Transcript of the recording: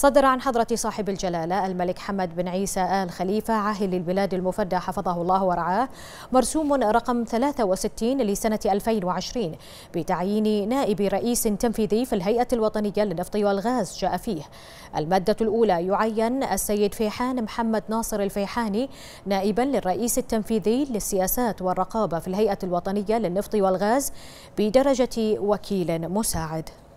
صدر عن حضرة صاحب الجلالة الملك حمد بن عيسى آل خليفة عاهل البلاد المفدى حفظه الله ورعاه مرسوم رقم 63 لسنة 2020 بتعيين نائب رئيس تنفيذي في الهيئة الوطنية للنفط والغاز جاء فيه المادة الأولى يعين السيد فيحان محمد ناصر الفيحاني نائبا للرئيس التنفيذي للسياسات والرقابة في الهيئة الوطنية للنفط والغاز بدرجة وكيل مساعد